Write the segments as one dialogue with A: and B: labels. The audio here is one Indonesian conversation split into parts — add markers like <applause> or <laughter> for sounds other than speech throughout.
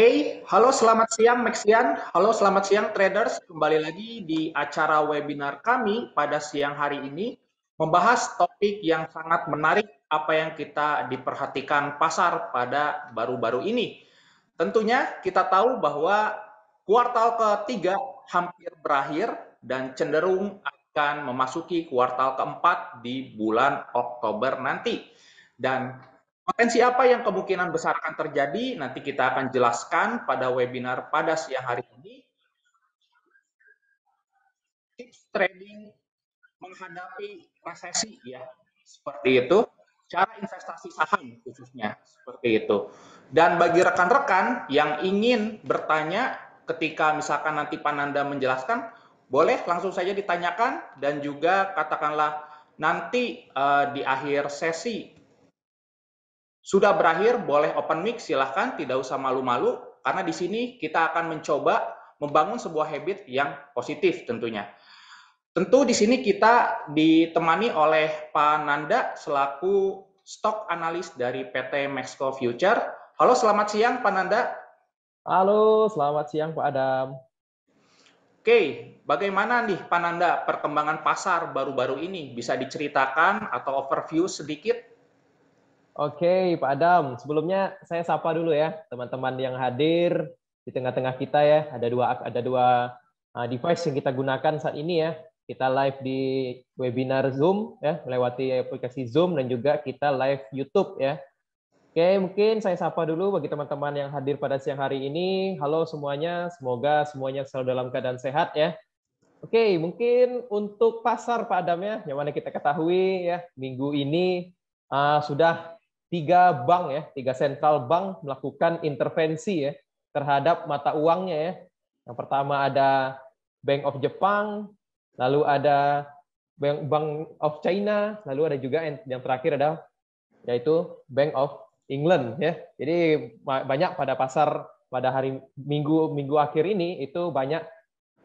A: okay. halo selamat siang Maxian, halo selamat siang traders. Kembali lagi di acara webinar kami pada siang hari ini membahas topik yang sangat menarik apa yang kita diperhatikan pasar pada baru-baru ini. Tentunya kita tahu bahwa kuartal ketiga hampir berakhir dan cenderung akan memasuki kuartal keempat di bulan Oktober nanti. Dan Potensi apa yang kemungkinan besar akan terjadi nanti kita akan jelaskan pada webinar pada siang hari ini. Tips trading menghadapi resesi ya, seperti itu. Cara investasi saham khususnya seperti itu. Dan bagi rekan-rekan yang ingin bertanya ketika misalkan nanti Pananda menjelaskan, boleh langsung saja ditanyakan dan juga katakanlah nanti uh, di akhir sesi sudah berakhir, boleh open mic, silahkan, tidak usah malu-malu, karena di sini kita akan mencoba membangun sebuah habit yang positif tentunya. Tentu di sini kita ditemani oleh Pak Nanda selaku stok analis dari PT Maxco Future. Halo, selamat siang Pak Nanda. Halo, selamat siang Pak Adam. Oke, bagaimana nih Pak Nanda perkembangan pasar baru-baru ini? Bisa diceritakan atau overview sedikit
B: Oke, Pak Adam. Sebelumnya saya sapa dulu ya teman-teman yang hadir di tengah-tengah kita ya. Ada dua ada dua uh, device yang kita gunakan saat ini ya. Kita live di webinar Zoom ya, melewati aplikasi Zoom dan juga kita live YouTube ya. Oke, mungkin saya sapa dulu bagi teman-teman yang hadir pada siang hari ini. Halo semuanya, semoga semuanya selalu dalam keadaan sehat ya. Oke, mungkin untuk pasar Pak Adam ya, yang mana kita ketahui ya, minggu ini uh, sudah tiga bank ya, tiga sentral bank melakukan intervensi ya terhadap mata uangnya ya. Yang pertama ada Bank of Japan lalu ada Bank, of China, lalu ada juga yang terakhir ada yaitu Bank of England ya. Jadi banyak pada pasar pada hari minggu minggu akhir ini itu banyak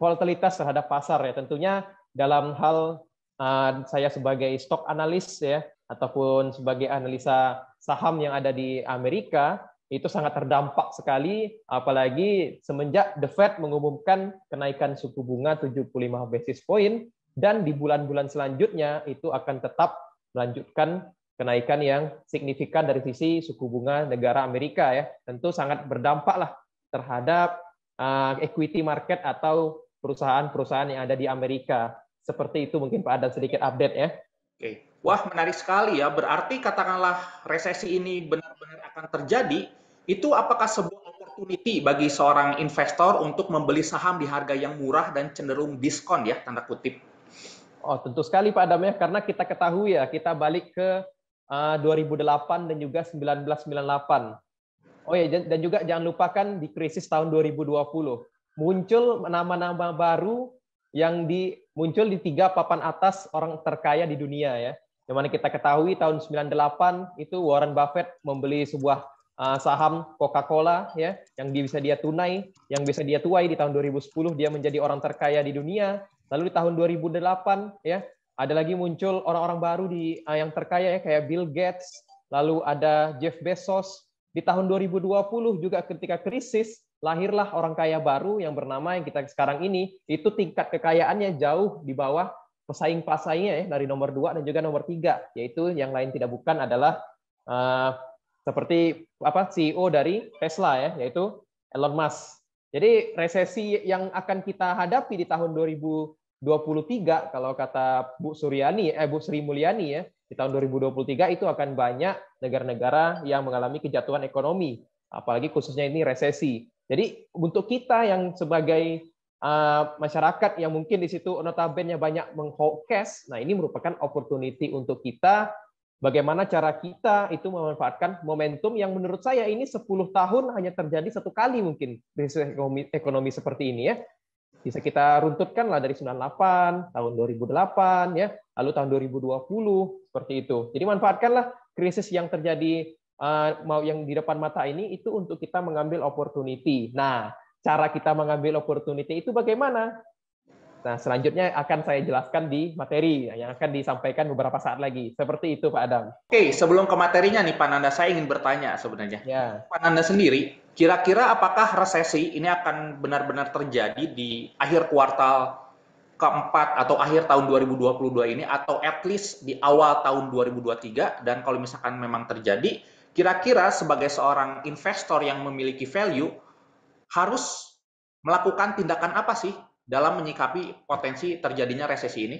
B: volatilitas terhadap pasar ya. Tentunya dalam hal ah, saya sebagai stok analis ya, ataupun sebagai analisa saham yang ada di Amerika itu sangat terdampak sekali apalagi semenjak The Fed mengumumkan kenaikan suku bunga 75 basis point dan di bulan-bulan selanjutnya itu akan tetap melanjutkan kenaikan yang signifikan dari sisi suku bunga negara Amerika ya. Tentu sangat berdampak lah terhadap eh, equity market atau perusahaan-perusahaan yang ada di Amerika. Seperti itu mungkin Pak Adan sedikit update ya. Oke, wah menarik sekali ya. Berarti katakanlah resesi ini benar-benar akan terjadi, itu apakah
A: sebuah opportunity bagi seorang investor untuk membeli saham di harga yang murah dan cenderung diskon ya, tanda kutip?
B: Oh, tentu sekali Pak Adam ya, karena kita ketahui ya, kita balik ke uh, eh, 2008 dan juga 1998. Oh ya, dan juga jangan lupakan di krisis tahun 2020 muncul nama-nama baru yang di muncul di tiga papan atas orang terkaya di dunia ya. Yang mana kita ketahui tahun 98 itu Warren Buffett membeli sebuah uh, saham Coca-Cola ya yang bisa dia tunai, yang bisa dia tuai di tahun 2010 dia menjadi orang terkaya di dunia. Lalu di tahun 2008 ya ada lagi muncul orang-orang baru di uh, yang terkaya ya kayak Bill Gates, lalu ada Jeff Bezos. Di tahun 2020 juga ketika krisis lahirlah orang kaya baru yang bernama yang kita sekarang ini, itu tingkat kekayaannya jauh di bawah pesaing-pesaingnya ya, dari nomor dua dan juga nomor tiga, yaitu yang lain tidak bukan adalah uh, seperti apa CEO dari Tesla ya, yaitu Elon Musk. Jadi resesi yang akan kita hadapi di tahun 2023 kalau kata Bu Suryani eh Bu Sri Mulyani ya, di tahun 2023 itu akan banyak negara-negara yang mengalami kejatuhan ekonomi, apalagi khususnya ini resesi. Jadi untuk kita yang sebagai uh, masyarakat yang mungkin di situ notabene banyak menghold cash, nah ini merupakan opportunity untuk kita bagaimana cara kita itu memanfaatkan momentum yang menurut saya ini 10 tahun hanya terjadi satu kali mungkin di ekonomi, ekonomi seperti ini ya. Bisa kita runtutkan lah dari 98, tahun 2008 ya, lalu tahun 2020 seperti itu. Jadi manfaatkanlah krisis yang terjadi Eh, mau yang di depan mata ini itu untuk kita mengambil opportunity. Nah, cara kita mengambil opportunity itu bagaimana? Nah, selanjutnya akan saya jelaskan di materi yang akan disampaikan beberapa saat lagi. Seperti itu, Pak Adam. Oke, sebelum ke materinya nih, Pak Nanda, saya ingin bertanya sebenarnya. Ya. Pak Nanda
A: sendiri, kira-kira apakah resesi ini akan benar-benar terjadi di akhir kuartal keempat atau akhir tahun 2022 ini, atau at least di awal tahun 2023? Dan kalau misalkan memang terjadi, Kira-kira sebagai seorang investor yang memiliki value harus melakukan tindakan apa sih dalam menyikapi potensi terjadinya resesi ini?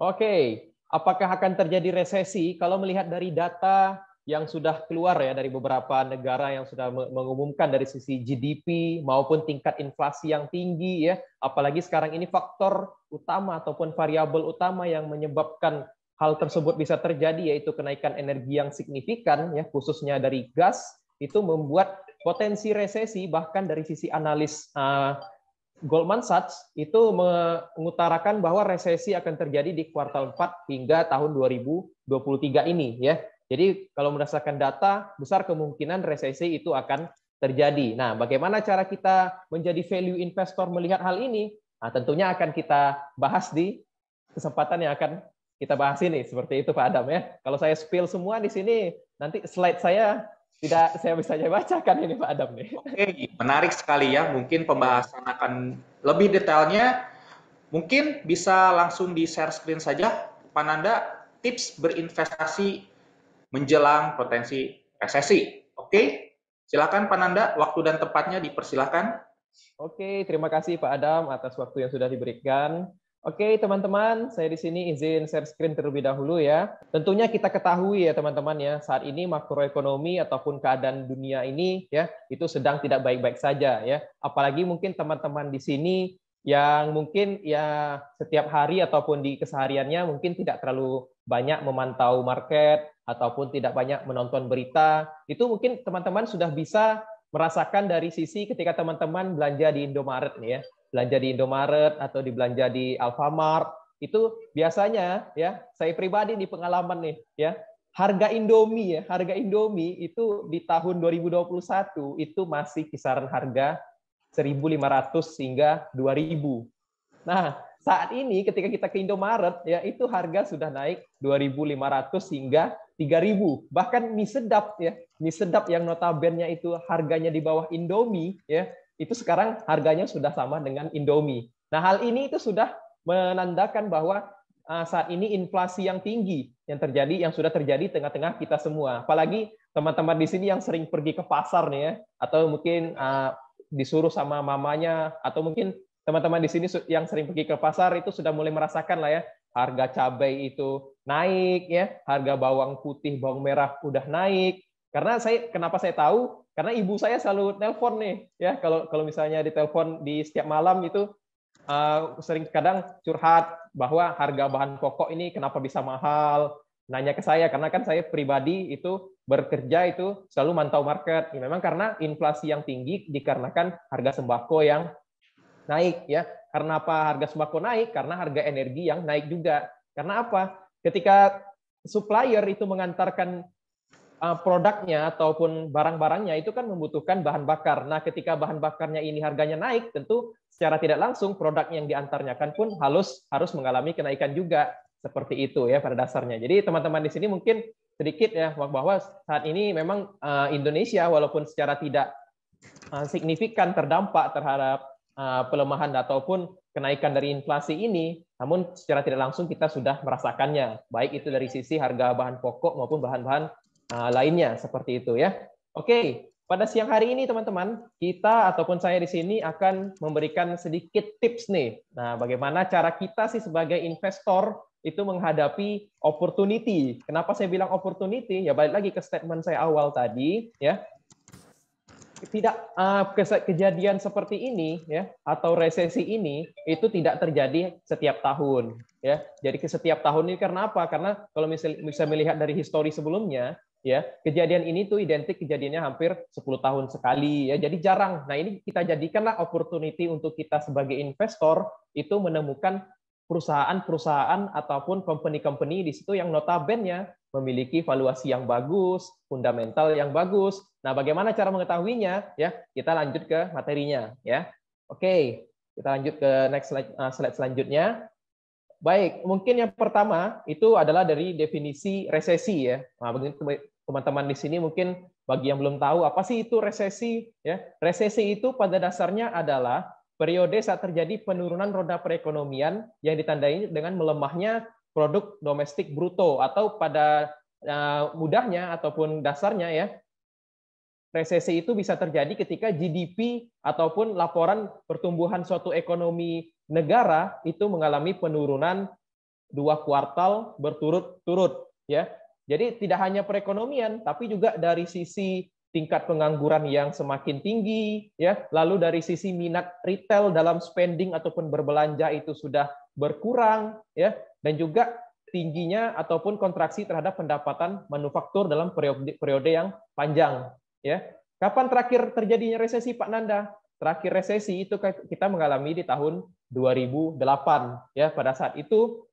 B: Oke, apakah akan terjadi resesi kalau melihat dari data yang sudah keluar ya dari beberapa negara yang sudah mengumumkan dari sisi GDP maupun tingkat inflasi yang tinggi ya apalagi sekarang ini faktor utama ataupun variabel utama yang menyebabkan hal tersebut bisa terjadi yaitu kenaikan energi yang signifikan ya khususnya dari gas itu membuat potensi resesi bahkan dari sisi analis uh, Goldman Sachs itu mengutarakan bahwa resesi akan terjadi di kuartal 4 hingga tahun 2023 ini ya. Jadi kalau merasakan data besar kemungkinan resesi itu akan terjadi. Nah, bagaimana cara kita menjadi value investor melihat hal ini? Nah, tentunya akan kita bahas di kesempatan yang akan kita bahas ini seperti itu Pak Adam ya. Kalau saya spill semua di sini nanti slide saya tidak saya bisa bacakan ini Pak Adam nih. Oke,
A: menarik sekali ya. Mungkin pembahasan akan lebih detailnya mungkin bisa langsung di share screen saja Pak Nanda tips berinvestasi menjelang potensi resesi. Oke, silakan Pak Nanda waktu dan tempatnya dipersilakan.
B: Oke, terima kasih Pak Adam atas waktu yang sudah diberikan. Oke, teman-teman, saya di sini izin share screen terlebih dahulu ya. Tentunya kita ketahui ya teman-teman ya, saat ini makroekonomi ataupun keadaan dunia ini ya itu sedang tidak baik-baik saja ya. Apalagi mungkin teman-teman di sini yang mungkin ya setiap hari ataupun di kesehariannya mungkin tidak terlalu banyak memantau market ataupun tidak banyak menonton berita. Itu mungkin teman-teman sudah bisa merasakan dari sisi ketika teman-teman belanja di Indomaret nih ya belanja di Indomaret atau di belanja di Alfamart itu biasanya ya saya pribadi di pengalaman nih ya harga Indomie ya harga Indomie itu di tahun 2021 itu masih kisaran harga 1.500 hingga 2.000. Nah, saat ini ketika kita ke Indomaret ya itu harga sudah naik 2.500 hingga 3.000. Bahkan mie sedap ya, mie sedap yang notabene itu harganya di bawah Indomie ya, itu sekarang harganya sudah sama dengan Indomie. Nah, hal ini itu sudah menandakan bahwa ah, saat ini inflasi yang tinggi yang terjadi yang sudah terjadi tengah-tengah kita semua. Apalagi teman-teman di sini yang sering pergi ke pasar nih ya atau mungkin ah, disuruh sama mamanya atau mungkin teman-teman di sini yang sering pergi ke pasar itu sudah mulai merasakan lah ya harga cabai itu naik ya, harga bawang putih, bawang merah udah naik, karena saya kenapa saya tahu? Karena ibu saya selalu telepon nih, ya kalau kalau misalnya ditelepon di setiap malam itu uh, eh, sering kadang curhat bahwa harga bahan pokok ini kenapa bisa mahal, nanya ke saya karena kan saya pribadi itu bekerja itu selalu mantau market. Ya, memang karena inflasi yang tinggi dikarenakan harga sembako yang naik ya. Karena apa harga sembako naik? Karena harga energi yang naik juga. Karena apa? Ketika supplier itu mengantarkan Eh, produknya ataupun barang-barangnya itu kan membutuhkan bahan bakar. Nah, ketika bahan bakarnya ini harganya naik, tentu secara tidak langsung produk yang kan pun harus harus mengalami kenaikan juga seperti itu ya pada dasarnya. Jadi teman-teman di sini mungkin sedikit ya bahwa saat ini memang eh, Indonesia walaupun secara tidak eh, signifikan terdampak terhadap pelemahan ataupun kenaikan dari inflasi ini, namun secara tidak langsung kita sudah merasakannya, baik itu dari sisi harga bahan pokok maupun bahan-bahan uh, lainnya seperti itu ya. Oke, pada siang hari ini teman-teman, kita ataupun saya di sini akan memberikan sedikit tips nih. Nah, bagaimana cara kita sih sebagai investor itu menghadapi opportunity. Kenapa saya bilang opportunity? Ya balik lagi ke statement saya awal tadi ya. Tidak uh, kejadian seperti ini ya atau resesi ini itu tidak terjadi setiap tahun ya. Jadi ke setiap tahun ini karena apa? Karena kalau misalnya bisa melihat dari histori sebelumnya ya kejadian ini tuh identik kejadiannya hampir 10 tahun sekali ya jadi jarang nah ini kita jadikanlah opportunity untuk kita sebagai investor itu menemukan perusahaan-perusahaan ataupun company-company di situ yang notabene ya, memiliki valuasi yang bagus fundamental yang bagus nah bagaimana cara mengetahuinya ya kita lanjut ke materinya ya oke kita lanjut ke next slide, uh, slide selanjutnya Baik, mungkin yang pertama itu adalah dari definisi resesi ya. Nah, teman-teman di sini mungkin bagi yang belum tahu apa sih itu resesi ya. Resesi itu pada dasarnya adalah periode saat terjadi penurunan roda perekonomian yang ditandai dengan melemahnya produk domestik bruto atau pada eh, mudahnya ataupun dasarnya ya resesi itu bisa terjadi ketika GDP ataupun laporan pertumbuhan suatu ekonomi negara itu mengalami penurunan dua kuartal berturut-turut ya jadi tidak hanya perekonomian, tapi juga dari sisi tingkat pengangguran yang semakin tinggi, ya. Lalu dari sisi minat retail dalam spending ataupun berbelanja itu sudah berkurang, ya. Dan juga tingginya ataupun kontraksi terhadap pendapatan manufaktur dalam periode, periode yang panjang, ya. Kapan terakhir terjadinya resesi, Pak Nanda? Terakhir resesi itu kita mengalami di tahun 2008, ya. Pada saat itu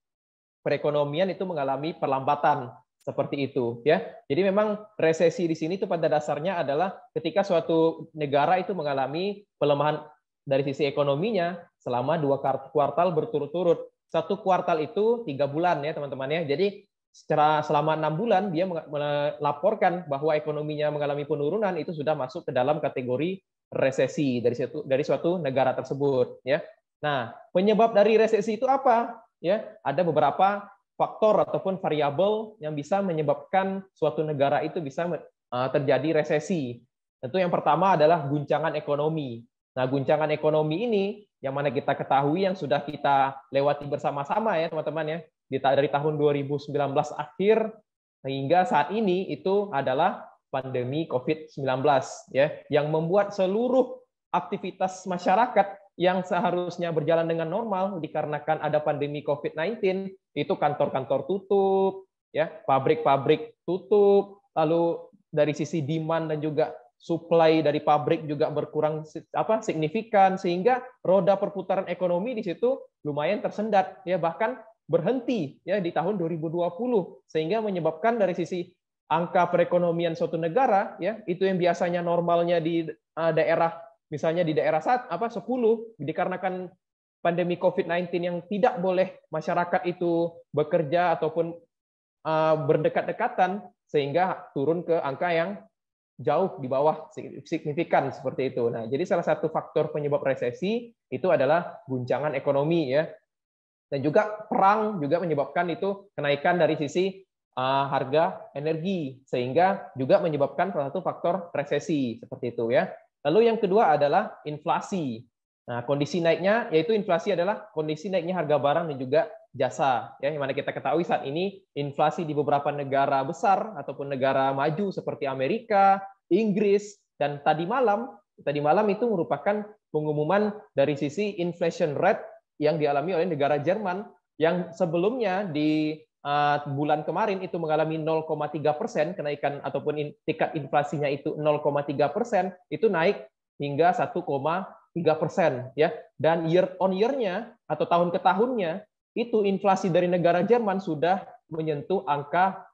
B: perekonomian itu mengalami perlambatan seperti itu ya. Jadi memang resesi di sini itu pada dasarnya adalah ketika suatu negara itu mengalami pelemahan dari sisi ekonominya selama dua kuartal berturut-turut. Satu kuartal itu tiga bulan ya teman-teman ya. Jadi secara selama enam bulan dia melaporkan bahwa ekonominya mengalami penurunan itu sudah masuk ke dalam kategori resesi dari suatu dari suatu negara tersebut ya. Nah, penyebab dari resesi itu apa? Ya, ada beberapa faktor ataupun variabel yang bisa menyebabkan suatu negara itu bisa eh, terjadi resesi. Tentu yang pertama adalah guncangan ekonomi. Nah, guncangan ekonomi ini yang mana kita ketahui yang sudah kita lewati bersama-sama ya, teman-teman ya. Dari tahun 2019 akhir hingga saat ini itu adalah pandemi COVID-19 ya, yang membuat seluruh aktivitas masyarakat yang seharusnya berjalan dengan normal dikarenakan ada pandemi COVID-19, itu kantor-kantor tutup, ya, pabrik-pabrik tutup, lalu dari sisi demand dan juga supply dari pabrik juga berkurang apa signifikan sehingga roda perputaran ekonomi di situ lumayan tersendat ya bahkan berhenti ya di tahun 2020 sehingga menyebabkan dari sisi angka perekonomian suatu negara ya itu yang biasanya normalnya di eh, daerah misalnya di daerah saat apa 10 dikarenakan pandemi COVID-19 yang tidak boleh masyarakat itu bekerja ataupun ah, berdekat-dekatan sehingga turun ke angka yang jauh di bawah signifikan seperti itu. Nah, jadi salah satu faktor penyebab resesi itu adalah guncangan ekonomi ya. Dan juga perang juga menyebabkan itu kenaikan dari sisi ah, harga energi sehingga juga menyebabkan salah satu faktor resesi seperti itu ya. Lalu yang kedua adalah inflasi. Nah, kondisi naiknya yaitu inflasi adalah kondisi naiknya harga barang dan juga jasa. Ya, yang mana kita ketahui saat ini inflasi di beberapa negara besar ataupun negara maju seperti Amerika, Inggris, dan tadi malam tadi malam itu merupakan pengumuman dari sisi inflation rate yang dialami oleh negara Jerman yang sebelumnya di bulan kemarin itu mengalami 0,3 persen kenaikan ataupun in, tingkat inflasinya itu 0,3 persen itu naik hingga 1,3 persen ya dan year on year-nya atau tahun ke tahunnya itu inflasi dari negara Jerman sudah menyentuh angka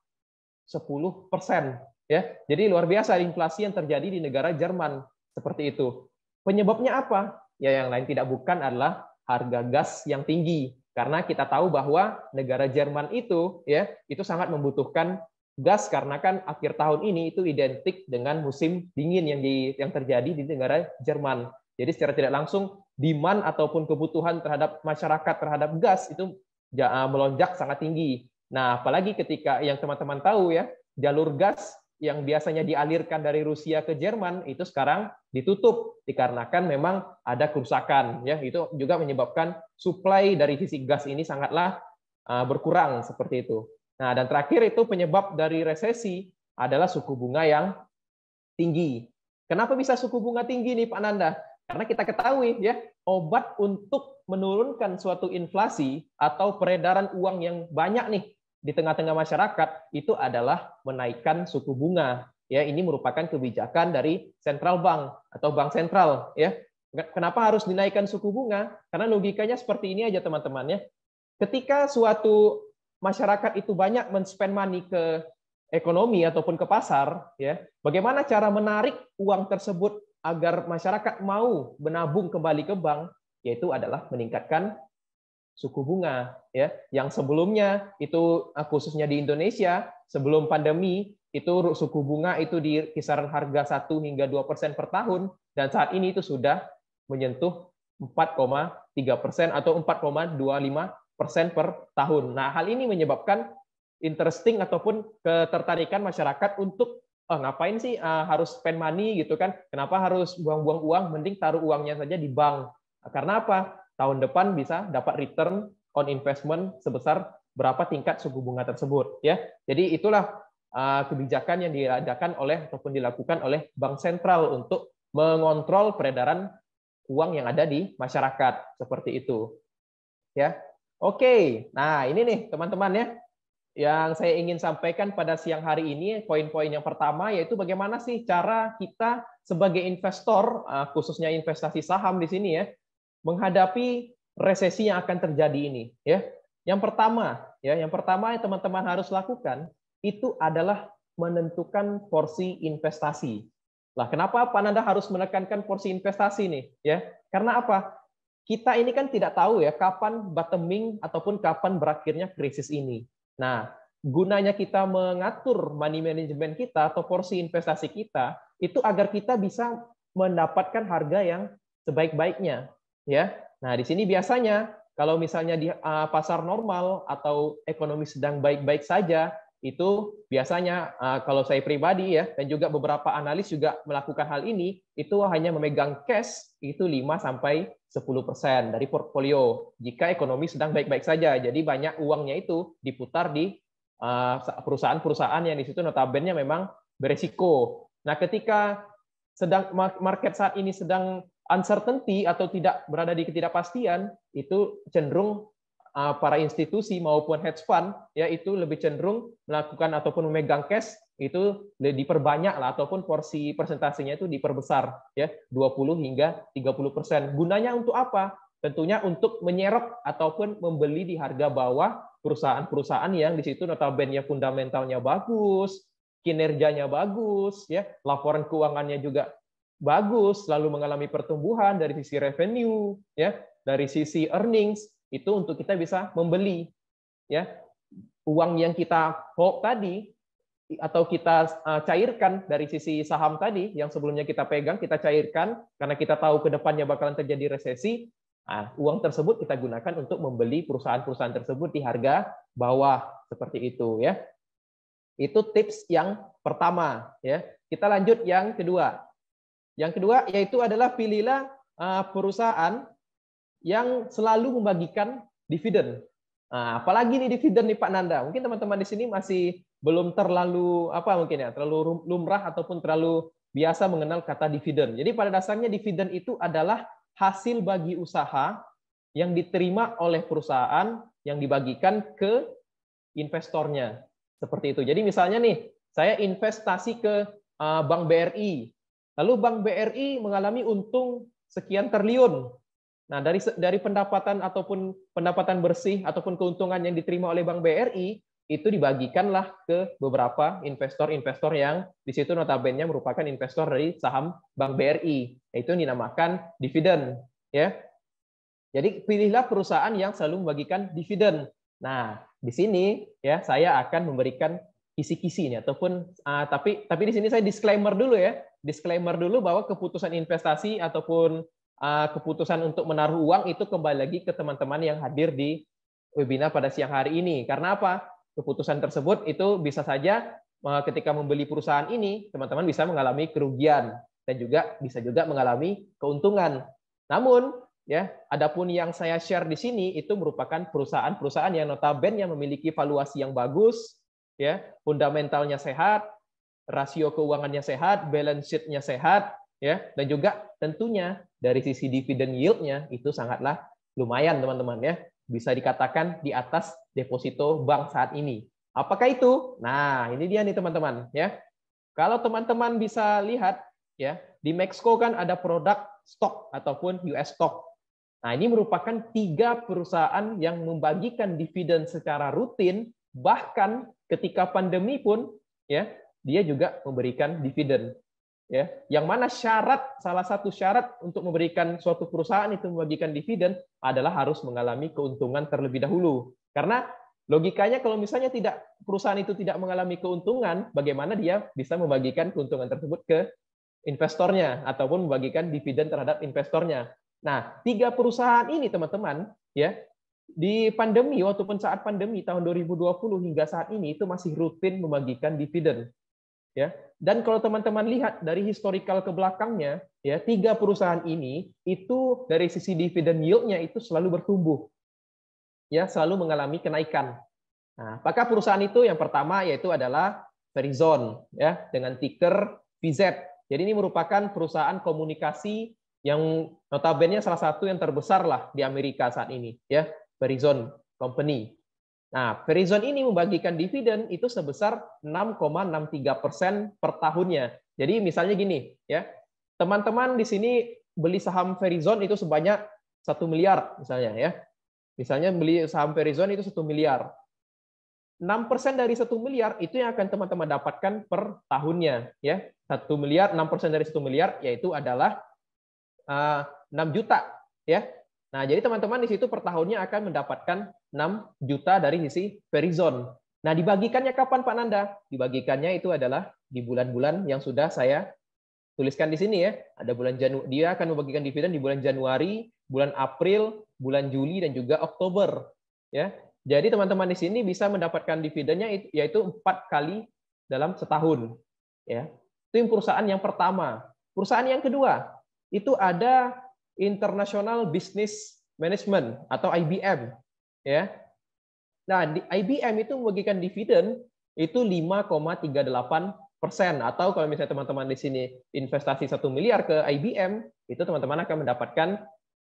B: 10 persen ya jadi luar biasa inflasi yang terjadi di negara Jerman seperti itu penyebabnya apa ya yang lain tidak bukan adalah harga gas yang tinggi karena kita tahu bahwa negara Jerman itu ya itu sangat membutuhkan gas karena kan akhir tahun ini itu identik dengan musim dingin yang di, yang terjadi di negara Jerman. Jadi secara tidak langsung demand ataupun kebutuhan terhadap masyarakat terhadap gas itu eh, melonjak sangat tinggi. Nah, apalagi ketika yang teman-teman tahu ya, jalur gas yang biasanya dialirkan dari Rusia ke Jerman itu sekarang ditutup dikarenakan memang ada kerusakan ya itu juga menyebabkan suplai dari sisi gas ini sangatlah ah, berkurang seperti itu. Nah, dan terakhir itu penyebab dari resesi adalah suku bunga yang tinggi. Kenapa bisa suku bunga tinggi nih Pak Nanda? Karena kita ketahui ya, obat untuk menurunkan suatu inflasi atau peredaran uang yang banyak nih di tengah-tengah masyarakat itu adalah menaikkan suku bunga. Ya, ini merupakan kebijakan dari central bank atau bank sentral. Ya, kenapa harus dinaikkan suku bunga? Karena logikanya seperti ini aja teman-teman ya. Ketika suatu masyarakat itu banyak men-spend money ke ekonomi ataupun ke pasar, ya, bagaimana cara menarik uang tersebut agar masyarakat mau menabung kembali ke bank? Yaitu adalah meningkatkan suku bunga ya yang sebelumnya itu eh, khususnya di Indonesia sebelum pandemi itu suku bunga itu di kisaran harga 1 hingga 2 persen per tahun dan saat ini itu sudah menyentuh 4,3 persen atau 4,25 persen per tahun. Nah hal ini menyebabkan interesting ataupun ketertarikan masyarakat untuk oh, ngapain sih uh, harus spend money gitu kan? Kenapa harus buang-buang uang? Mending taruh uangnya saja di bank. Karena apa? tahun depan bisa dapat return on investment sebesar berapa tingkat suku bunga tersebut ya. Jadi itulah uh, kebijakan yang diadakan oleh ataupun dilakukan oleh bank sentral untuk mengontrol peredaran uang yang ada di masyarakat seperti itu. Ya. Oke. Nah, ini nih teman-teman ya. Yang saya ingin sampaikan pada siang hari ini poin-poin yang pertama yaitu bagaimana sih cara kita sebagai investor uh, khususnya investasi saham di sini ya menghadapi resesi yang akan terjadi ini ya. Yang pertama ya, yang pertama yang teman-teman harus lakukan itu adalah menentukan porsi investasi. Lah, kenapa pak Nanda harus menekankan porsi investasi nih ya? Karena apa? Kita ini kan tidak tahu ya kapan bottoming ataupun kapan berakhirnya krisis ini. Nah, gunanya kita mengatur money management kita atau porsi investasi kita itu agar kita bisa mendapatkan harga yang sebaik-baiknya ya. Nah, di sini biasanya kalau misalnya di pasar normal atau ekonomi sedang baik-baik saja, itu biasanya kalau saya pribadi ya dan juga beberapa analis juga melakukan hal ini, itu hanya memegang cash itu 5 sampai 10% dari portfolio jika ekonomi sedang baik-baik saja. Jadi banyak uangnya itu diputar di perusahaan-perusahaan yang di situ notabene memang beresiko. Nah, ketika sedang market saat ini sedang uncertainty atau tidak berada di ketidakpastian itu cenderung uh, para institusi maupun hedge fund ya itu lebih cenderung melakukan ataupun memegang cash itu diperbanyak lah ataupun porsi persentasenya itu diperbesar ya 20 hingga 30 persen gunanya untuk apa tentunya untuk menyerap ataupun membeli di harga bawah perusahaan-perusahaan yang di situ notabene fundamentalnya bagus kinerjanya bagus ya laporan keuangannya juga bagus, selalu mengalami pertumbuhan dari sisi revenue, ya, dari sisi earnings, itu untuk kita bisa membeli ya uang yang kita hold tadi atau kita eh, cairkan dari sisi saham tadi yang sebelumnya kita pegang kita cairkan karena kita tahu ke depannya bakalan terjadi resesi nah, uang tersebut kita gunakan untuk membeli perusahaan-perusahaan tersebut di harga bawah seperti itu ya itu tips yang pertama ya kita lanjut yang kedua yang kedua yaitu adalah pilihlah ah, perusahaan yang selalu membagikan dividen. Nah, apalagi nih dividen nih Pak Nanda. Mungkin teman-teman di sini masih belum terlalu apa mungkin ya, terlalu lumrah ataupun terlalu biasa mengenal kata dividen. Jadi pada dasarnya dividen itu adalah hasil bagi usaha yang diterima oleh perusahaan yang dibagikan ke investornya. Seperti itu. Jadi misalnya nih, saya investasi ke ah, Bank BRI. Lalu Bank BRI mengalami untung sekian triliun. Nah, dari dari pendapatan ataupun pendapatan bersih ataupun keuntungan yang diterima oleh Bank BRI itu dibagikanlah ke beberapa investor-investor yang di situ notabene merupakan investor dari saham Bank BRI. Itu dinamakan dividen, ya. Jadi pilihlah perusahaan yang selalu membagikan dividen. Nah, di sini ya saya akan memberikan kisi-kisi ini ataupun uh, tapi tapi di sini saya disclaimer dulu ya disclaimer dulu bahwa keputusan investasi ataupun uh, keputusan untuk menaruh uang itu kembali lagi ke teman-teman yang hadir di webinar pada siang hari ini karena apa keputusan tersebut itu bisa saja uh, ketika membeli perusahaan ini teman-teman bisa mengalami kerugian dan juga bisa juga mengalami keuntungan namun ya adapun yang saya share di sini itu merupakan perusahaan-perusahaan yang notabene yang memiliki valuasi yang bagus ya fundamentalnya sehat, rasio keuangannya sehat, balance sheetnya sehat, ya dan juga tentunya dari sisi dividen yieldnya itu sangatlah lumayan teman-teman ya bisa dikatakan di atas deposito bank saat ini. Apakah itu? Nah ini dia nih teman-teman ya. Kalau teman-teman bisa lihat ya di Meksiko kan ada produk stock ataupun US stock. Nah ini merupakan tiga perusahaan yang membagikan dividen secara rutin bahkan ketika pandemi pun ya dia juga memberikan dividen ya yang mana syarat salah satu syarat untuk memberikan suatu perusahaan itu membagikan dividen adalah harus mengalami keuntungan terlebih dahulu karena logikanya kalau misalnya tidak perusahaan itu tidak mengalami keuntungan bagaimana dia bisa membagikan keuntungan tersebut ke investornya ataupun membagikan dividen terhadap investornya nah tiga perusahaan ini teman-teman ya di pandemi, walaupun saat pandemi tahun 2020 hingga saat ini itu masih rutin membagikan dividen. Ya. Dan kalau teman-teman lihat dari historical ke belakangnya, ya tiga perusahaan ini itu dari sisi dividen yield-nya itu selalu bertumbuh. Ya, selalu mengalami kenaikan. Nah, apakah perusahaan itu yang pertama yaitu adalah Verizon ya dengan ticker VZ. Jadi ini merupakan perusahaan komunikasi yang notabene salah satu yang terbesar lah di Amerika saat ini ya Verizon Company. Nah, Verizon ini membagikan dividen itu sebesar 6,63 persen per tahunnya. Jadi misalnya gini, ya teman-teman di sini beli saham Verizon itu sebanyak satu miliar misalnya ya. Misalnya beli saham Verizon itu satu miliar. 6% dari satu miliar itu yang akan teman-teman dapatkan per tahunnya ya. satu miliar 6% dari satu miliar yaitu adalah uh, eh, 6 juta ya. Nah, jadi teman-teman di situ per tahunnya akan mendapatkan 6 juta dari sisi Verizon. Nah, dibagikannya kapan Pak Nanda? Dibagikannya itu adalah di bulan-bulan yang sudah saya tuliskan di sini ya. Ada bulan Janu dia akan membagikan dividen di bulan Januari, bulan April, bulan Juli dan juga Oktober. Ya. Jadi teman-teman di sini bisa mendapatkan dividennya yaitu empat kali dalam setahun. Ya. Itu yang perusahaan yang pertama. Perusahaan yang kedua itu ada International Business Management atau IBM ya. Nah, di IBM itu membagikan dividen itu 5,38 persen atau kalau misalnya teman-teman di sini investasi satu miliar ke IBM itu teman-teman akan mendapatkan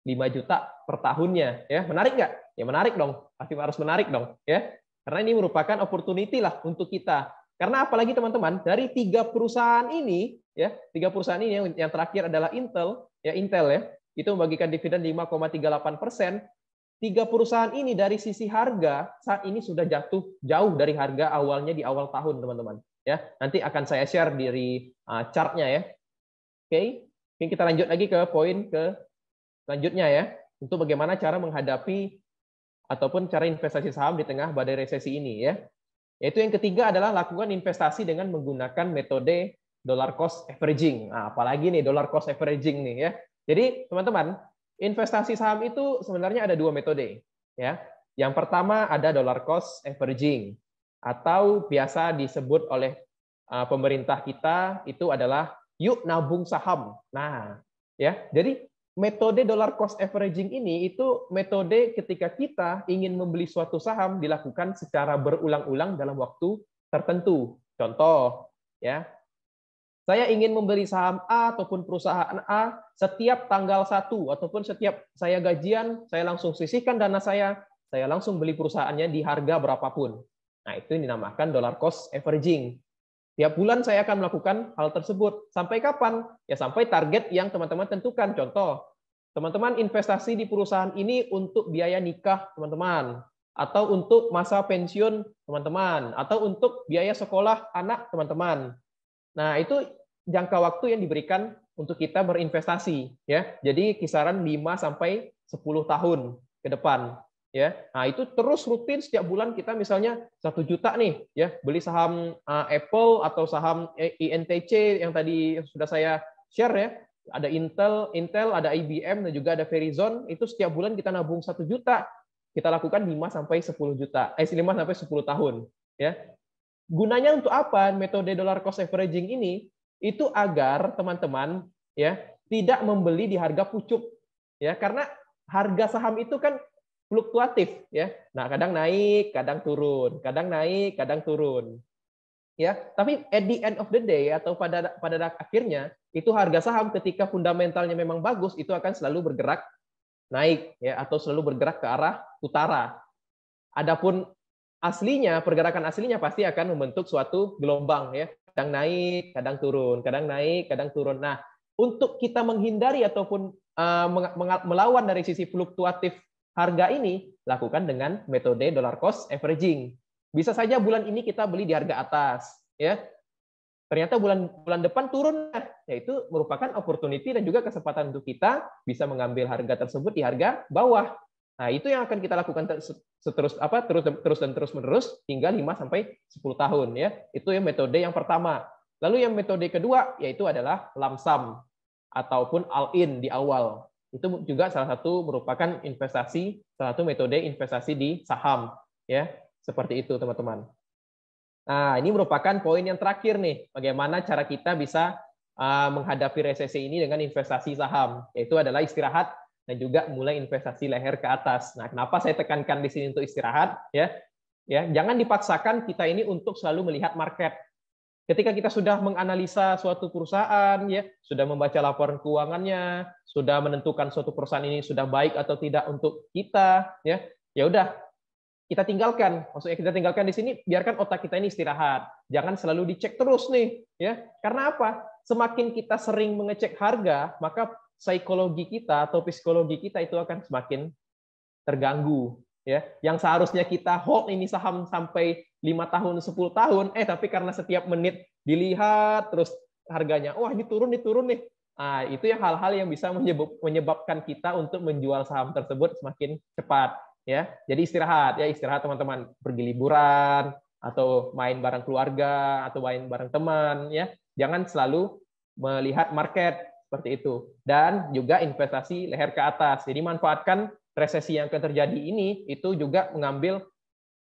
B: 5 juta per tahunnya ya menarik nggak ya menarik dong pasti harus menarik dong ya karena ini merupakan opportunity lah untuk kita karena apalagi teman-teman dari tiga perusahaan ini ya tiga perusahaan ini yang terakhir adalah Intel ya Intel ya itu membagikan dividen 5,38 persen, tiga perusahaan ini dari sisi harga saat ini sudah jatuh jauh dari harga awalnya di awal tahun, teman-teman. Ya, nanti akan saya share dari uh, chartnya ya. Oke, mungkin kita lanjut lagi ke poin ke selanjutnya ya, untuk bagaimana cara menghadapi ataupun cara investasi saham di tengah badai resesi ini ya. Yaitu yang ketiga adalah lakukan investasi dengan menggunakan metode dollar cost averaging. Nah, apalagi nih dollar cost averaging nih ya. Jadi teman-teman, investasi saham itu sebenarnya ada dua metode. Ya, yang pertama ada dollar cost averaging atau biasa disebut oleh e, pemerintah kita itu adalah yuk nabung saham. Nah, ya, jadi metode dollar cost averaging ini itu metode ketika kita ingin membeli suatu saham dilakukan secara berulang-ulang dalam waktu tertentu. Contoh, ya, saya ingin membeli saham A ataupun perusahaan A setiap tanggal 1 ataupun setiap saya gajian, saya langsung sisihkan dana saya, saya langsung beli perusahaannya di harga berapapun. Nah, itu yang dinamakan dollar cost averaging. Tiap bulan saya akan melakukan hal tersebut. Sampai kapan? Ya sampai target yang teman-teman tentukan. Contoh, teman-teman investasi di perusahaan ini untuk biaya nikah teman-teman atau untuk masa pensiun teman-teman atau untuk biaya sekolah anak teman-teman. Nah, itu jangka waktu yang diberikan untuk kita berinvestasi ya. Jadi kisaran 5 sampai 10 tahun ke depan ya. Nah, itu terus rutin setiap bulan kita misalnya satu juta nih ya, beli saham eh, Apple atau saham INTC e, e yang tadi sudah saya share ya. Ada Intel, Intel, ada IBM dan juga ada Verizon, itu setiap bulan kita nabung satu juta. Kita lakukan 5 sampai 10 juta. Eh 5 sampai 10 tahun ya. Gunanya untuk apa metode dollar cost averaging ini? itu agar teman-teman ya tidak membeli di harga pucuk ya karena harga saham itu kan fluktuatif ya. Nah, kadang naik, kadang turun, kadang naik, kadang turun. Ya, tapi at the end of the day atau pada pada akhirnya itu harga saham ketika fundamentalnya memang bagus itu akan selalu bergerak naik ya atau selalu bergerak ke arah utara. Adapun aslinya pergerakan aslinya pasti akan membentuk suatu gelombang ya kadang naik, kadang turun, kadang naik, kadang turun. Nah, untuk kita menghindari ataupun eh, melawan dari sisi fluktuatif harga ini, lakukan dengan metode dollar cost averaging. Bisa saja bulan ini kita beli di harga atas, ya. Ternyata bulan bulan depan turun, yaitu merupakan opportunity dan juga kesempatan untuk kita bisa mengambil harga tersebut di harga bawah. Nah, itu yang akan kita lakukan terus apa terus terus dan terus menerus hingga 5 sampai 10 tahun ya. Itu yang metode yang pertama. Lalu yang metode kedua yaitu adalah lamsam ataupun all-in di awal. Itu juga salah satu merupakan investasi, salah satu metode investasi di saham ya. Seperti itu, teman-teman. Nah, ini merupakan poin yang terakhir nih, bagaimana cara kita bisa ah, menghadapi resesi ini dengan investasi saham, yaitu adalah istirahat dan juga mulai investasi leher ke atas. Nah, kenapa saya tekankan di sini untuk istirahat ya? Ya, jangan dipaksakan kita ini untuk selalu melihat market. Ketika kita sudah menganalisa suatu perusahaan ya, sudah membaca laporan keuangannya, sudah menentukan suatu perusahaan ini sudah baik atau tidak untuk kita ya. Ya udah, kita tinggalkan. Maksudnya kita tinggalkan di sini, biarkan otak kita ini istirahat. Jangan selalu dicek terus nih ya. Karena apa? Semakin kita sering mengecek harga, maka psikologi kita atau psikologi kita itu akan semakin terganggu ya yang seharusnya kita hold ini saham sampai lima tahun 10 tahun eh tapi karena setiap menit dilihat terus harganya wah ini turun nih turun nih nah, itu yang hal-hal yang bisa menyebabkan kita untuk menjual saham tersebut semakin cepat ya jadi istirahat ya istirahat teman-teman pergi liburan atau main bareng keluarga atau main bareng teman ya jangan selalu melihat market seperti itu. Dan juga investasi leher ke atas. Jadi manfaatkan resesi yang akan terjadi ini itu juga mengambil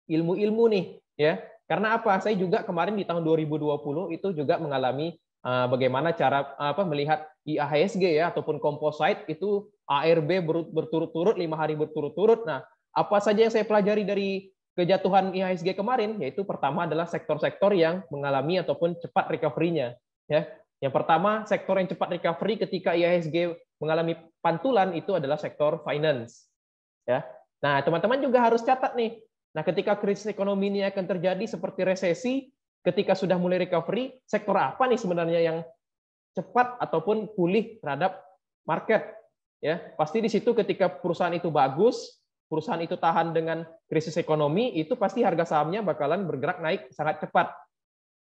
B: ilmu-ilmu nih, ya. Karena apa? Saya juga kemarin di tahun 2020 itu juga mengalami eh, bagaimana cara apa melihat IHSG ya ataupun komposit itu ARB berturut-turut lima hari berturut-turut. Nah, apa saja yang saya pelajari dari kejatuhan IHSG kemarin? Yaitu pertama adalah sektor-sektor yang mengalami ataupun cepat recovery-nya ya yang pertama, sektor yang cepat recovery ketika IHSG mengalami pantulan itu adalah sektor finance. Ya. Nah, teman-teman juga harus catat nih. Nah, ketika krisis ekonomi ini akan terjadi seperti resesi, ketika sudah mulai recovery, sektor apa nih sebenarnya yang cepat ataupun pulih terhadap market? Ya, pasti di situ ketika perusahaan itu bagus, perusahaan itu tahan dengan krisis ekonomi, itu pasti harga sahamnya bakalan bergerak naik sangat cepat.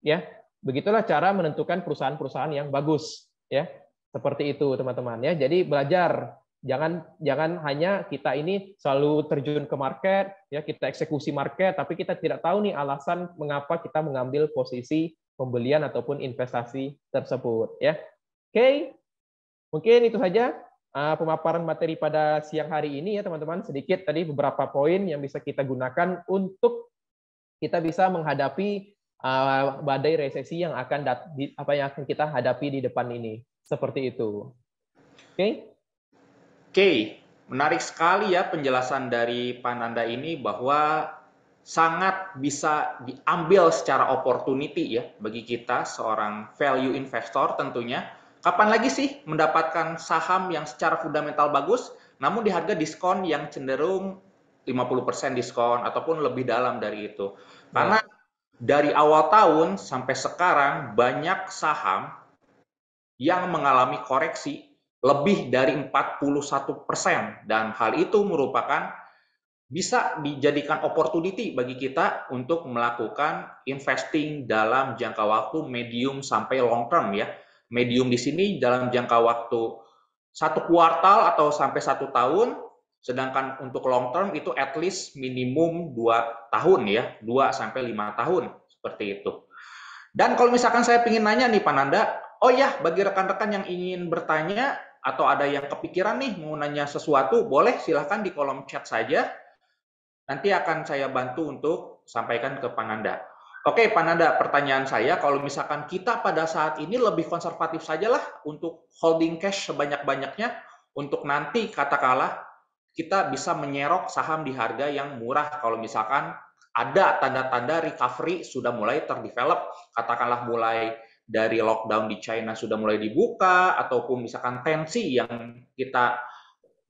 B: Ya, Begitulah cara menentukan perusahaan-perusahaan yang bagus, ya. Seperti itu, teman-teman ya. Jadi belajar jangan jangan hanya kita ini selalu terjun ke market ya kita eksekusi market tapi kita tidak tahu nih alasan mengapa kita mengambil posisi pembelian ataupun investasi tersebut ya oke mungkin itu saja ah, pemaparan materi pada siang hari ini ya teman-teman sedikit tadi beberapa poin yang bisa kita gunakan untuk kita bisa menghadapi Ah, badai resesi yang akan apa yang akan kita hadapi di depan ini. Seperti itu. Oke? Okay?
A: Oke, okay. menarik sekali ya penjelasan dari Pananda ini bahwa sangat bisa diambil secara opportunity ya bagi kita seorang value investor tentunya. Kapan lagi sih mendapatkan saham yang secara fundamental bagus namun di harga diskon yang cenderung 50% diskon ataupun lebih dalam dari itu. Karena hmm dari awal tahun sampai sekarang banyak saham yang mengalami koreksi lebih dari 41 persen dan hal itu merupakan bisa dijadikan opportunity bagi kita untuk melakukan investing dalam jangka waktu medium sampai long term ya. Medium di sini dalam jangka waktu satu kuartal atau sampai satu tahun Sedangkan untuk long term itu at least minimum 2 tahun ya, 2 sampai 5 tahun seperti itu. Dan kalau misalkan saya ingin nanya nih Pananda, oh ya bagi rekan-rekan yang ingin bertanya atau ada yang kepikiran nih mau nanya sesuatu, boleh silahkan di kolom chat saja. Nanti akan saya bantu untuk sampaikan ke Pananda. Oke, Pananda, pertanyaan saya, kalau misalkan kita pada saat ini lebih konservatif sajalah untuk holding cash sebanyak-banyaknya untuk nanti katakanlah kita bisa menyerok saham di harga yang murah kalau misalkan ada tanda-tanda recovery sudah mulai terdevelop, katakanlah mulai dari lockdown di China sudah mulai dibuka ataupun misalkan tensi yang kita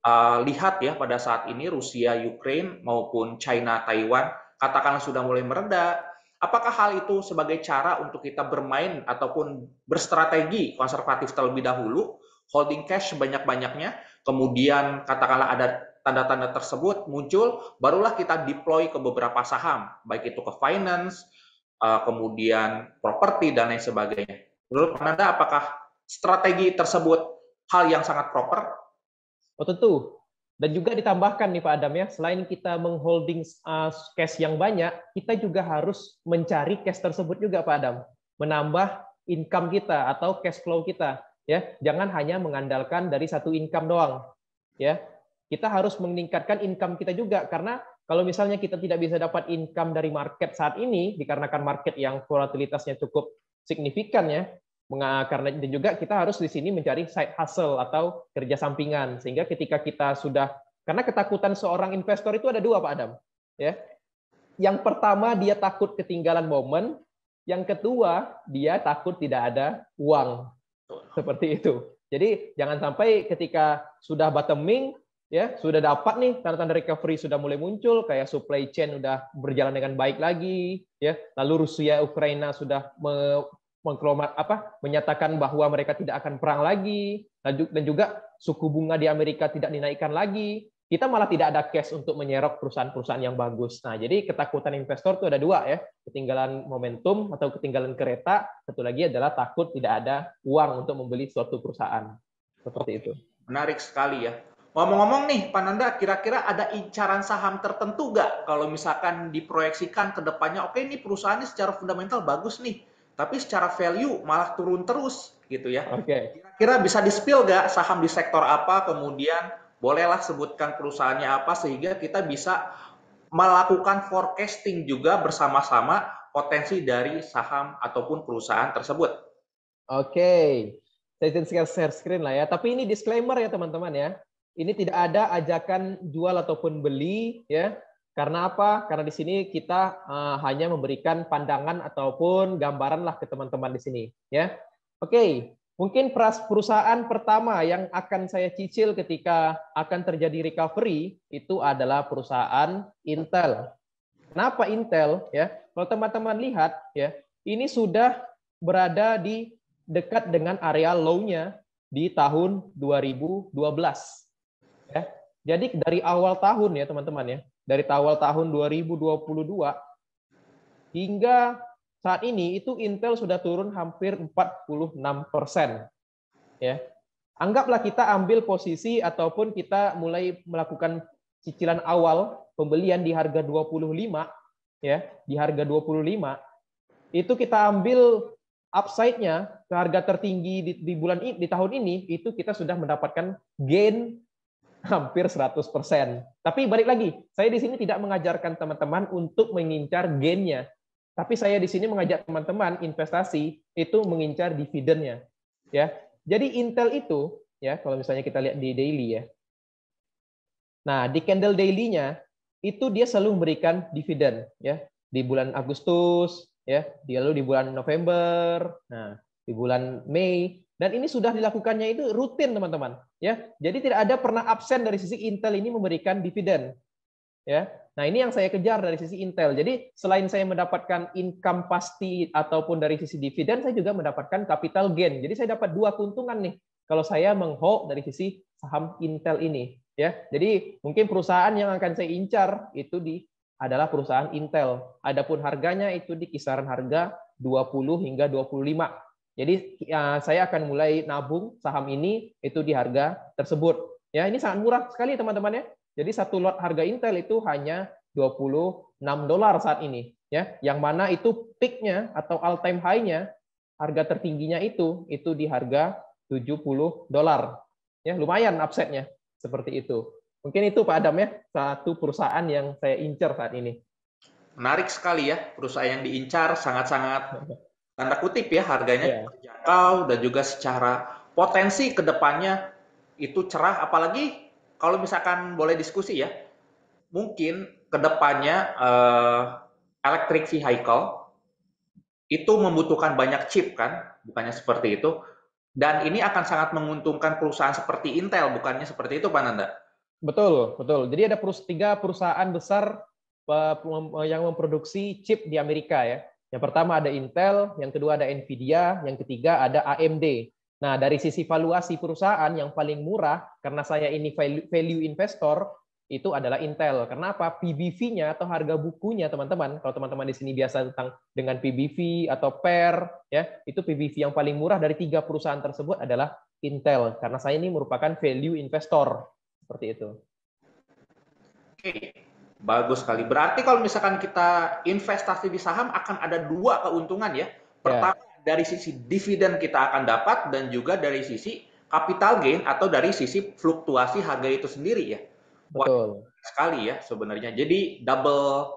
A: uh, lihat ya pada saat ini Rusia Ukraine maupun China Taiwan katakanlah sudah mulai mereda apakah hal itu sebagai cara untuk kita bermain ataupun berstrategi konservatif terlebih dahulu holding cash sebanyak-banyaknya kemudian katakanlah ada tanda-tanda tersebut muncul, barulah kita deploy ke beberapa saham, baik itu ke finance, eh, kemudian properti dan lain sebagainya. Menurut Anda apakah strategi tersebut hal yang sangat proper?
B: Oh tentu. Dan juga ditambahkan nih Pak Adam ya, selain kita mengholding eh, cash yang banyak, kita juga harus mencari cash tersebut juga Pak Adam, menambah income kita atau cash flow kita ya. Jangan hanya mengandalkan dari satu income doang ya kita harus meningkatkan income kita juga karena kalau misalnya kita tidak bisa dapat income dari market saat ini dikarenakan market yang volatilitasnya cukup signifikan ya karena dan juga kita harus di sini mencari side hustle atau kerja sampingan sehingga ketika kita sudah karena ketakutan seorang investor itu ada dua Pak Adam ya yang pertama dia takut ketinggalan momen yang kedua dia takut tidak ada uang seperti itu jadi jangan sampai ketika sudah bottoming ya sudah dapat nih tanda-tanda recovery sudah mulai muncul kayak supply chain sudah berjalan dengan baik lagi ya lalu Rusia Ukraina sudah me mengkromat apa menyatakan bahwa mereka tidak akan perang lagi dan juga suku bunga di Amerika tidak dinaikkan lagi kita malah tidak ada cash untuk menyerok perusahaan-perusahaan yang bagus. Nah, jadi ketakutan investor itu ada dua ya, ketinggalan momentum atau ketinggalan kereta. Satu lagi adalah takut tidak ada uang untuk membeli suatu perusahaan. Seperti itu.
A: Menarik sekali ya. Ngomong-ngomong nih, Pak Nanda, kira-kira ada incaran saham tertentu nggak kalau misalkan diproyeksikan ke depannya, oke okay, ini perusahaan ini secara fundamental bagus nih, tapi secara value malah turun terus gitu ya. Oke. Okay. Kira-kira bisa di-spill nggak saham di sektor apa, kemudian bolehlah sebutkan perusahaannya apa, sehingga kita bisa melakukan forecasting juga bersama-sama potensi dari saham ataupun perusahaan
B: tersebut. Oke. Okay. Saya share screen lah ya, tapi ini disclaimer ya teman-teman ya ini tidak ada ajakan jual ataupun beli ya. Karena apa? Karena di sini kita uh, hanya memberikan pandangan ataupun gambaran lah ke teman-teman di sini ya. Oke, okay. mungkin perusahaan pertama yang akan saya cicil ketika akan terjadi recovery itu adalah perusahaan Intel. Kenapa Intel ya? Kalau teman-teman lihat ya, ini sudah berada di dekat dengan area low-nya di tahun 2012 Ya. Jadi dari awal tahun ya teman-teman ya, dari awal tahun 2022 hingga saat ini itu Intel sudah turun hampir 46 persen. Ya, anggaplah kita ambil posisi ataupun kita mulai melakukan cicilan awal pembelian di harga 25 ya, di harga 25 itu kita ambil upside-nya ke harga tertinggi di, di bulan di tahun ini itu kita sudah mendapatkan gain hampir 100%. Tapi balik lagi, saya di sini tidak mengajarkan teman-teman untuk mengincar gainnya. Tapi saya di sini mengajak teman-teman investasi itu mengincar dividennya. Ya. Jadi Intel itu ya kalau misalnya kita lihat di daily ya. Nah, di candle daily-nya itu dia selalu memberikan dividen ya di bulan Agustus ya, lalu di bulan November, nah di bulan Mei dan ini sudah dilakukannya itu rutin, teman-teman. Ya, jadi tidak ada pernah absen dari sisi Intel ini memberikan dividen. Ya, nah ini yang saya kejar dari sisi Intel. Jadi selain saya mendapatkan income pasti ataupun dari sisi dividen, saya juga mendapatkan capital gain. Jadi saya dapat dua keuntungan nih kalau saya menghold dari sisi saham Intel ini. Ya, jadi mungkin perusahaan yang akan saya incar itu di adalah perusahaan Intel. Adapun harganya itu di kisaran harga 20 hingga 25 jadi ya, saya akan mulai nabung saham ini itu di harga tersebut. Ya, ini sangat murah sekali teman-teman ya. Jadi satu lot harga Intel itu hanya 26 dolar saat ini ya. Yang mana itu peak-nya atau all time high-nya harga tertingginya itu itu di harga 70 dolar. Ya, lumayan upset-nya seperti itu. Mungkin itu Pak Adam ya, satu perusahaan yang saya incar saat ini.
A: Menarik sekali ya, perusahaan yang diincar sangat-sangat tanda kutip ya harganya yeah. terjangkau dan juga secara potensi kedepannya itu cerah apalagi kalau misalkan boleh diskusi ya mungkin kedepannya uh, eh, electric vehicle itu membutuhkan banyak chip kan bukannya seperti itu dan ini akan sangat menguntungkan perusahaan seperti Intel bukannya seperti itu Pak Nanda
B: betul betul jadi ada perus tiga perusahaan besar eh, yang memproduksi chip di Amerika ya yang pertama ada Intel, yang kedua ada Nvidia, yang ketiga ada AMD. Nah, dari sisi valuasi perusahaan yang paling murah, karena saya ini value investor, itu adalah Intel. Kenapa? PBV-nya atau harga bukunya, teman-teman. Kalau teman-teman di sini biasa tentang dengan PBV atau PER, ya, itu PBV yang paling murah dari tiga perusahaan tersebut adalah Intel. Karena saya ini merupakan value investor. Seperti itu. Oke, Bagus sekali. Berarti kalau
A: misalkan kita investasi di saham akan ada dua keuntungan ya. Pertama yeah. dari sisi dividen kita akan dapat dan juga dari sisi capital gain atau dari sisi fluktuasi harga itu sendiri ya. Betul. Wah, sekali ya sebenarnya. Jadi double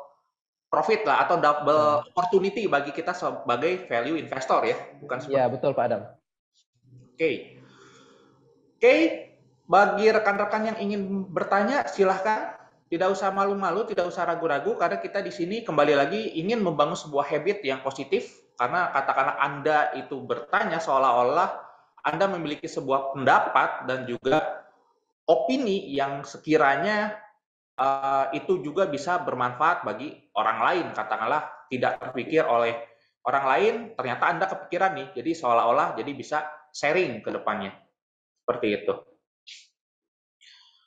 A: profit lah atau double hmm. opportunity bagi kita sebagai value investor ya, bukan Iya yeah, betul Pak Adam. Oke. Okay. Oke, okay. bagi rekan-rekan yang ingin bertanya silahkan tidak usah malu-malu, tidak usah ragu-ragu, karena kita di sini kembali lagi ingin membangun sebuah habit yang positif, karena katakanlah Anda itu bertanya seolah-olah Anda memiliki sebuah pendapat dan juga opini yang sekiranya uh, itu juga bisa bermanfaat bagi orang lain, katakanlah tidak terpikir oleh orang lain, ternyata Anda kepikiran nih, jadi seolah-olah jadi bisa sharing ke depannya. Seperti itu.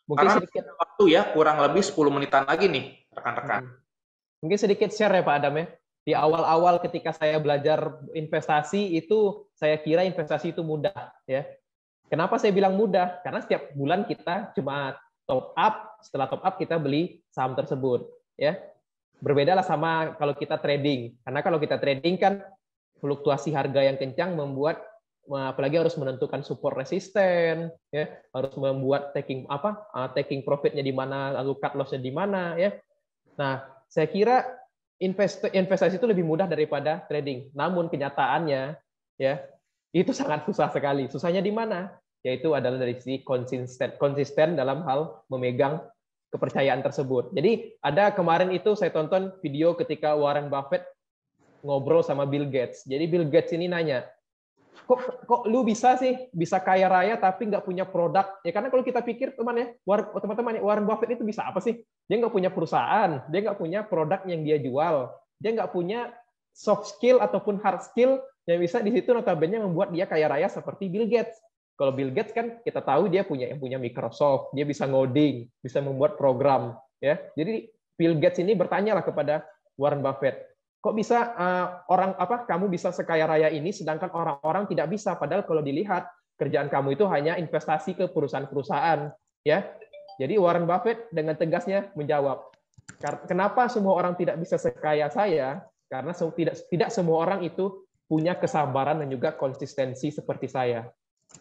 A: Mungkin Karena sedikit waktu ya, kurang lebih 10 menitan lagi nih, rekan-rekan. Hmm.
B: Mungkin sedikit share ya Pak Adam ya. Di awal-awal ketika saya belajar investasi itu, saya kira investasi itu mudah ya. Kenapa saya bilang mudah? Karena setiap bulan kita cuma top up, setelah top up kita beli saham tersebut ya. Berbeda lah sama kalau kita trading. Karena kalau kita trading kan fluktuasi harga yang kencang membuat apalagi harus menentukan support resisten ya harus membuat taking apa uh, taking profitnya di mana lalu cut lossnya di mana ya nah saya kira invest, investasi itu lebih mudah daripada trading namun kenyataannya ya itu sangat susah sekali susahnya di mana yaitu adalah dari sisi konsisten konsisten dalam hal memegang kepercayaan tersebut jadi ada kemarin itu saya tonton video ketika Warren Buffett ngobrol sama Bill Gates jadi Bill Gates ini nanya kok kok lu bisa sih bisa kaya raya tapi nggak punya produk ya karena kalau kita pikir teman ya oh, teman-teman ya, Warren Buffett itu bisa apa sih dia nggak punya perusahaan dia nggak punya produk yang dia jual dia nggak punya soft skill ataupun hard skill yang bisa di situ notabene membuat dia kaya raya seperti Bill Gates kalau Bill Gates kan kita tahu dia punya yang punya Microsoft dia bisa ngoding bisa membuat program ya jadi Bill Gates ini bertanyalah kepada Warren Buffett kok bisa uh, orang apa kamu bisa sekaya raya ini sedangkan orang-orang tidak bisa padahal kalau dilihat kerjaan kamu itu hanya investasi ke perusahaan-perusahaan ya jadi Warren Buffett dengan tegasnya menjawab kenapa semua orang tidak bisa sekaya saya karena tidak tidak semua orang itu punya kesabaran dan juga konsistensi seperti saya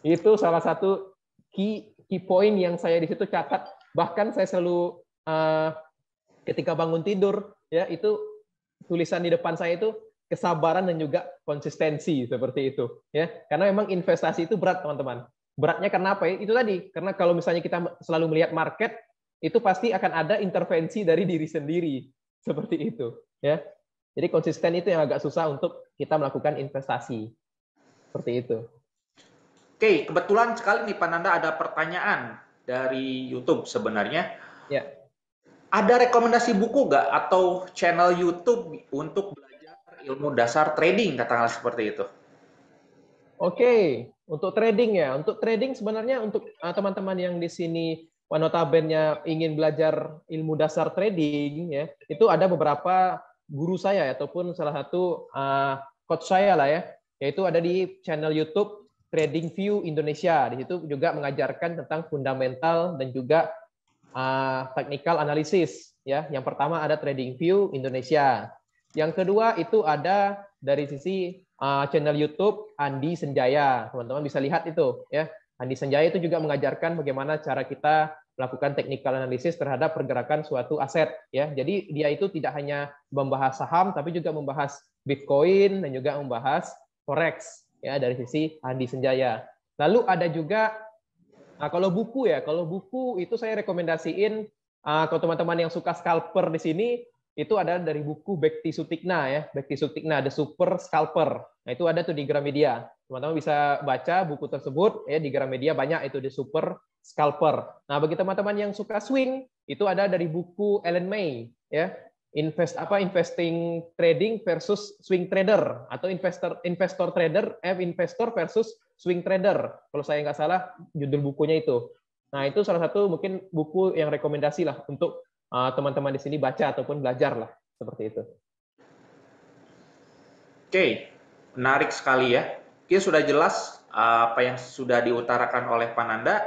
B: itu salah satu key key point yang saya di situ catat bahkan saya selalu uh, ketika bangun tidur ya itu tulisan di depan saya itu kesabaran dan juga konsistensi seperti itu ya karena memang investasi itu berat teman-teman beratnya kenapa ya itu tadi karena kalau misalnya kita selalu melihat market itu pasti akan ada intervensi dari diri sendiri seperti itu ya jadi konsisten itu yang agak susah untuk kita melakukan investasi seperti itu oke kebetulan sekali nih Pananda ada pertanyaan
A: dari YouTube sebenarnya ya ada rekomendasi buku nggak atau
B: channel YouTube untuk belajar ilmu dasar trading katakanlah seperti itu? Oke, okay. untuk trading ya. Untuk trading sebenarnya untuk eh, teman-teman yang di sini wanita eh, bandnya ingin belajar ilmu dasar trading ya, itu ada beberapa guru saya ataupun salah satu uh, coach saya lah ya, yaitu ada di channel YouTube Trading View Indonesia. Di situ juga mengajarkan tentang fundamental dan juga uh, technical analysis ya. Yang pertama ada Trading View Indonesia. Yang kedua itu ada dari sisi uh, channel YouTube Andi Senjaya. Teman-teman bisa lihat itu ya. Andi Senjaya itu juga mengajarkan bagaimana cara kita melakukan technical analysis terhadap pergerakan suatu aset ya. Jadi dia itu tidak hanya membahas saham tapi juga membahas Bitcoin dan juga membahas forex ya dari sisi Andi Senjaya. Lalu ada juga Nah, kalau buku ya, kalau buku itu saya rekomendasiin uh, ah, kalau teman-teman yang suka scalper di sini itu ada dari buku Bekti Sutikna ya, Bekti Sutikna The Super Scalper. Nah, itu ada tuh di Gramedia. Teman-teman bisa baca buku tersebut ya di Gramedia banyak itu The Super Scalper. Nah, bagi teman-teman yang suka swing, itu ada dari buku Ellen May ya invest apa investing trading versus swing trader atau investor investor trader eh, investor versus swing trader kalau saya nggak salah judul bukunya itu nah itu salah satu mungkin buku yang rekomendasi lah untuk teman eh, teman-teman di sini baca ataupun belajar lah seperti itu
A: oke menarik sekali ya oke sudah jelas eh, apa yang sudah diutarakan oleh Pananda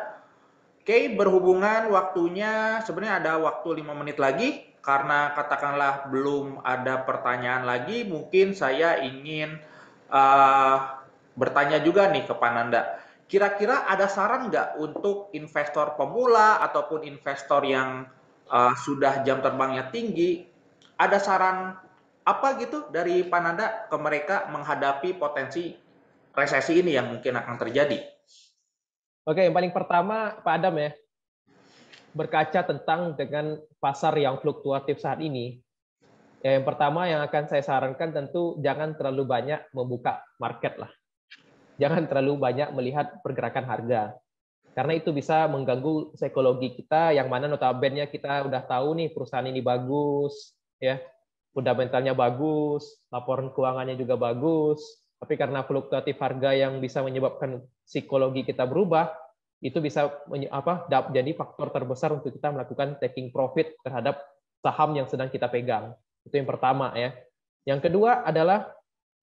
A: oke berhubungan waktunya sebenarnya ada waktu lima menit lagi karena katakanlah belum ada pertanyaan lagi, mungkin saya ingin uh, bertanya juga nih ke Pananda. Kira-kira ada saran nggak untuk investor pemula ataupun investor yang uh, sudah jam terbangnya tinggi? Ada saran apa gitu dari Pananda ke mereka menghadapi potensi resesi ini yang mungkin akan terjadi?
B: Oke, yang paling pertama Pak Adam ya, berkaca tentang dengan pasar yang fluktuatif saat ini, ya yang pertama yang akan saya sarankan tentu jangan terlalu banyak membuka market lah. Jangan terlalu banyak melihat pergerakan harga. Karena itu bisa mengganggu psikologi kita yang mana notabene kita udah tahu nih perusahaan ini bagus, ya. Fundamentalnya bagus, laporan keuangannya juga bagus, tapi karena fluktuatif harga yang bisa menyebabkan psikologi kita berubah, itu bisa apa jadi faktor terbesar untuk kita melakukan taking profit terhadap saham yang sedang kita pegang. Itu yang pertama ya. Yang kedua adalah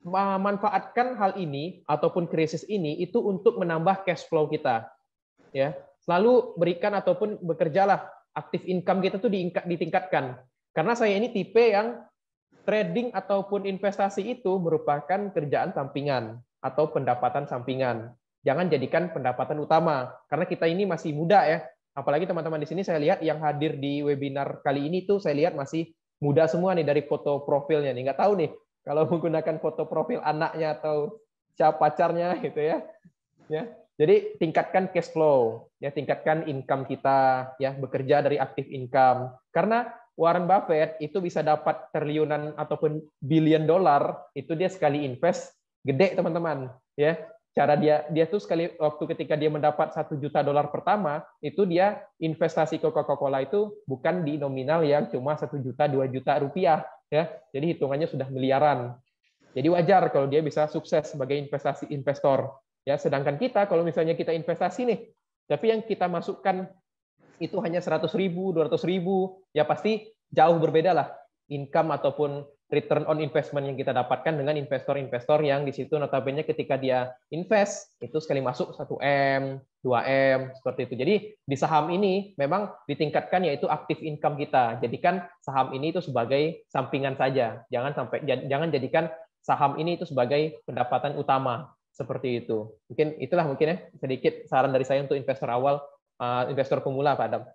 B: memanfaatkan hal ini ataupun krisis ini itu untuk menambah cash flow kita. Ya, selalu berikan ataupun bekerjalah aktif income kita tuh ditingkatkan. Karena saya ini tipe yang trading ataupun investasi itu merupakan kerjaan sampingan atau pendapatan sampingan jangan jadikan pendapatan utama karena kita ini masih muda ya. Apalagi teman-teman di sini saya lihat yang hadir di webinar kali ini tuh saya lihat masih muda semua nih dari foto profilnya nih. Nggak tahu nih kalau <laughs> menggunakan foto profil anaknya atau siapa pacarnya gitu ya. Ya. Jadi tingkatkan cash flow, ya tingkatkan income kita, ya bekerja dari aktif income. Karena Warren Buffett itu bisa dapat triliunan ataupun billion dollar itu dia sekali invest gede teman-teman, ya cara dia dia tuh sekali waktu ketika dia mendapat satu juta dolar pertama itu dia investasi ke Coca-Cola itu bukan di nominal yang cuma satu juta dua juta rupiah ya jadi hitungannya sudah miliaran jadi wajar kalau dia bisa sukses sebagai investasi investor ya sedangkan kita kalau misalnya kita investasi nih tapi yang kita masukkan itu hanya seratus ribu dua ratus ribu ya pasti jauh berbeda lah income ataupun return on investment yang kita dapatkan dengan investor-investor yang di situ notabene ketika dia invest itu sekali masuk 1M, 2M seperti itu. Jadi di saham ini memang ditingkatkan yaitu aktif income kita. Jadikan saham ini itu sebagai sampingan saja. Jangan sampai jangan jadikan saham ini itu sebagai pendapatan utama seperti itu. Mungkin itulah mungkin ya sedikit saran dari saya untuk investor awal, eh, investor pemula Pak Adam.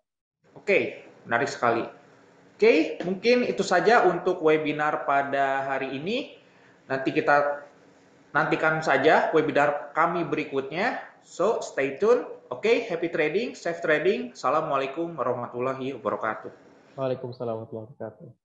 A: Oke, menarik sekali.
B: Oke, mungkin itu saja untuk
A: webinar pada hari ini. Nanti kita nantikan saja webinar kami berikutnya. So, stay tune. Oke, happy trading, safe trading.
B: Assalamualaikum warahmatullahi wabarakatuh. Waalaikumsalam warahmatullahi wabarakatuh.